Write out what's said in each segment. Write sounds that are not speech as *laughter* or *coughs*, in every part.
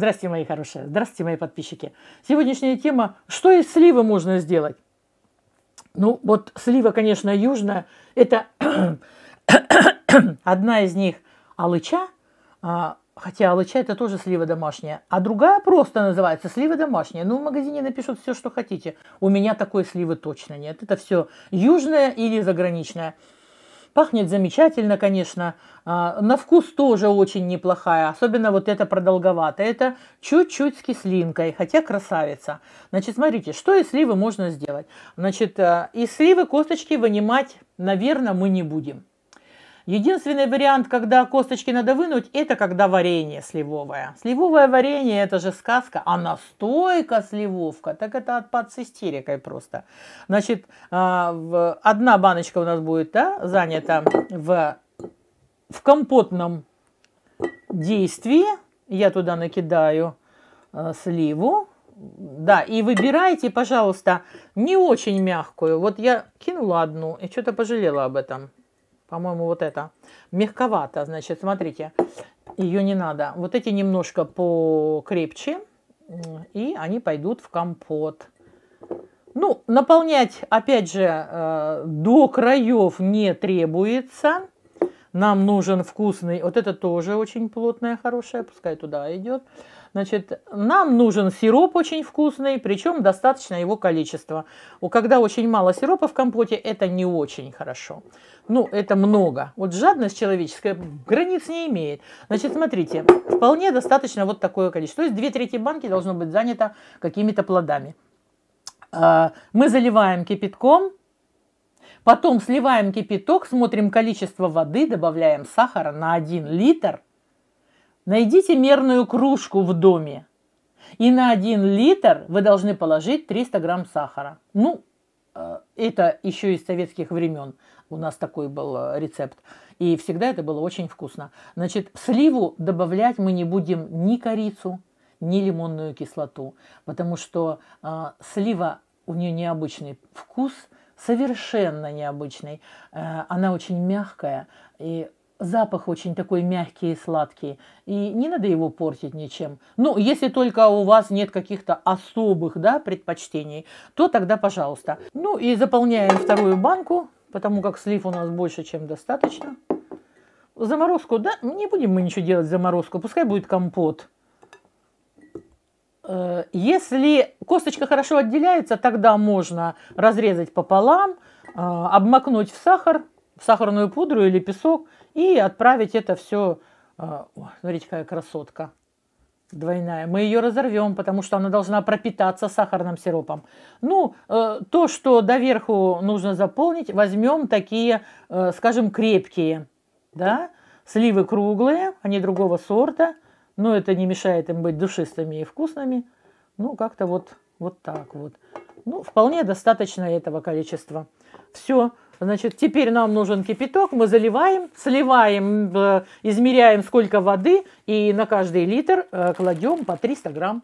Здравствуйте, мои хорошие. Здравствуйте, мои подписчики. Сегодняшняя тема «Что из сливы можно сделать?» Ну, вот слива, конечно, южная. Это *coughs* одна из них алыча, а, хотя алыча – это тоже слива домашняя, а другая просто называется слива домашняя. Ну, в магазине напишут все, что хотите. У меня такой сливы точно нет. Это все южная или заграничная. Пахнет замечательно, конечно. А, на вкус тоже очень неплохая, особенно вот это продолговато. Это чуть-чуть с кислинкой, хотя красавица. Значит, смотрите, что из сливы можно сделать? Значит, а, из сливы косточки вынимать, наверное, мы не будем. Единственный вариант, когда косточки надо вынуть, это когда варенье сливовое. Сливовое варенье – это же сказка, а настойка сливовка, так это отпад с истерикой просто. Значит, а, одна баночка у нас будет да, занята в, в компотном действии. Я туда накидаю э, сливу. Да, и выбирайте, пожалуйста, не очень мягкую. Вот я кинула одну и что-то пожалела об этом. По-моему, вот это. Мягковато, значит, смотрите. Ее не надо. Вот эти немножко покрепче. И они пойдут в компот. Ну, наполнять, опять же, э, до краев не требуется. Нам нужен вкусный. Вот это тоже очень плотное, хорошее. Пускай туда идет. Значит, нам нужен сироп очень вкусный, причем достаточно его количества. Когда очень мало сиропа в компоте, это не очень хорошо. Ну, это много. Вот жадность человеческая границ не имеет. Значит, смотрите, вполне достаточно вот такое количество. То есть две трети банки должно быть занято какими-то плодами. А, мы заливаем кипятком, Потом сливаем кипяток, смотрим количество воды, добавляем сахара на 1 литр – Найдите мерную кружку в доме. И на 1 литр вы должны положить 300 грамм сахара. Ну, э, это еще из советских времен. У нас такой был э, рецепт. И всегда это было очень вкусно. Значит, в сливу добавлять мы не будем ни корицу, ни лимонную кислоту, потому что э, слива у нее необычный вкус, совершенно необычный. Э, она очень мягкая, и запах очень такой мягкий и сладкий. И не надо его портить ничем. Ну, если только у вас нет каких-то особых да, предпочтений, то тогда пожалуйста. Ну и заполняем вторую банку, потому как слив у нас больше, чем достаточно. Заморозку, да, не будем мы ничего делать заморозку, пускай будет компот. Э, если косточка хорошо отделяется, тогда можно разрезать пополам, э, обмакнуть в сахар, сахарную пудру или песок и отправить это все. А, О, смотрите, какая красотка двойная. Мы ее разорвем, потому что она должна пропитаться сахарным сиропом. Ну, э, то, что доверху нужно заполнить, возьмем такие, э, скажем, крепкие, да, сливы круглые, они другого сорта, но это не мешает им быть душистыми и вкусными. Ну, как-то вот, вот так вот. Ну, вполне достаточно этого количества. Все, Значит, теперь нам нужен кипяток, мы заливаем, сливаем, э, измеряем сколько воды и на каждый литр э, кладем по 300 грамм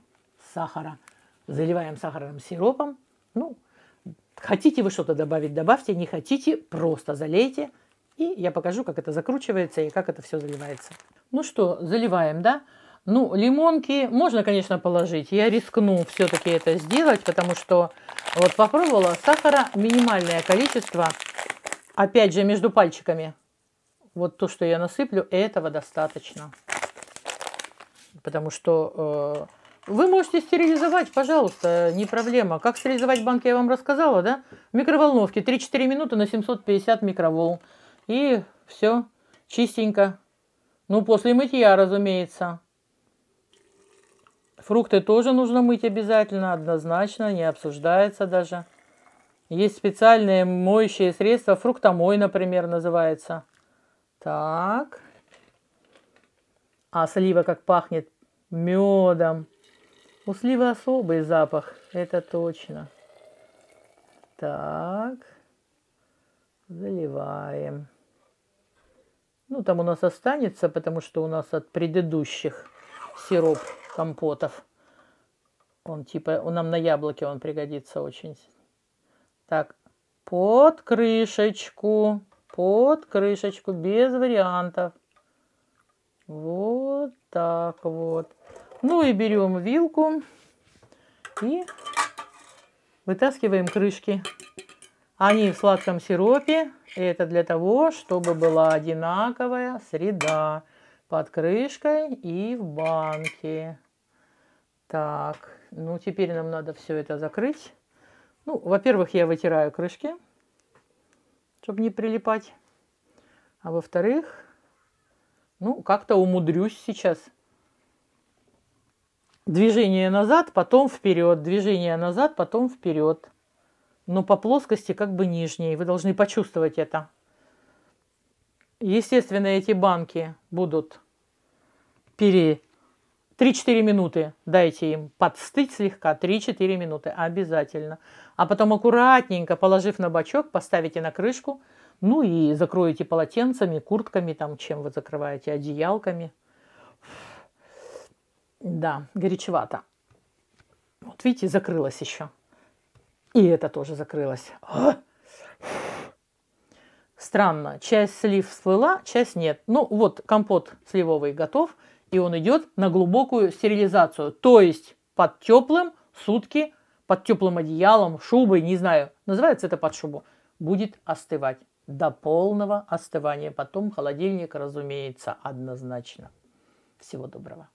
сахара. Заливаем сахарным сиропом. Ну, хотите вы что-то добавить, добавьте, не хотите, просто залейте. И я покажу, как это закручивается и как это все заливается. Ну что, заливаем, да? Ну, лимонки можно, конечно, положить. Я рискну все-таки это сделать, потому что вот попробовала сахара минимальное количество. Опять же, между пальчиками. Вот то, что я насыплю, этого достаточно. Потому что э, вы можете стерилизовать, пожалуйста, не проблема. Как стерилизовать банки, я вам рассказала, да? В микроволновке 3-4 минуты на 750 микроволн. И все чистенько. Ну, после мытья, разумеется. Фрукты тоже нужно мыть обязательно, однозначно, не обсуждается даже. Есть специальные моющие средства, фруктомой, например, называется. Так. А слива как пахнет медом. У сливы особый запах, это точно. Так. Заливаем. Ну, там у нас останется, потому что у нас от предыдущих сироп компотов. Он типа, он нам на яблоке он пригодится очень. Так, под крышечку, под крышечку, без вариантов. Вот так вот. Ну и берем вилку и вытаскиваем крышки. Они в сладком сиропе. И это для того, чтобы была одинаковая среда под крышкой и в банке. Так, ну теперь нам надо все это закрыть. Ну, во-первых, я вытираю крышки, чтобы не прилипать. А во-вторых, ну, как-то умудрюсь сейчас. Движение назад, потом вперед, движение назад, потом вперед. Но по плоскости как бы нижней. Вы должны почувствовать это. Естественно, эти банки будут пере 3-4 минуты дайте им подстыть слегка, 3-4 минуты обязательно. А потом аккуратненько, положив на бачок, поставите на крышку, ну и закроете полотенцами, куртками, там чем вы закрываете, одеялками. Да, горячевато. Вот видите, закрылось еще. И это тоже закрылось. Странно, часть слив всплыла, часть нет. Ну вот, компот сливовый готов – и он идет на глубокую стерилизацию. То есть под теплым сутки, под теплым одеялом, шубой, не знаю, называется это под шубу, будет остывать до полного остывания. Потом холодильник, разумеется, однозначно. Всего доброго.